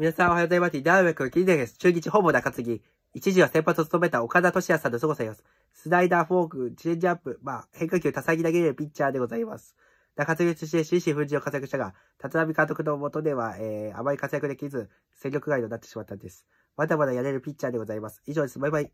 皆さんおはようございます。ダウエクのキリです。中日ほぼ中継ぎ。一時は先発を務めた岡田俊也さんの凄さです。スライダー、フォーク、チェンジアップ、まあ、変化球多彩に投げれるピッチャーでございます。中継ぎとして終始奮陣を活躍したが、立浪監督のもとでは、えー、あまり活躍できず、戦力外となってしまったんです。まだまだやれるピッチャーでございます。以上です。バイバイ。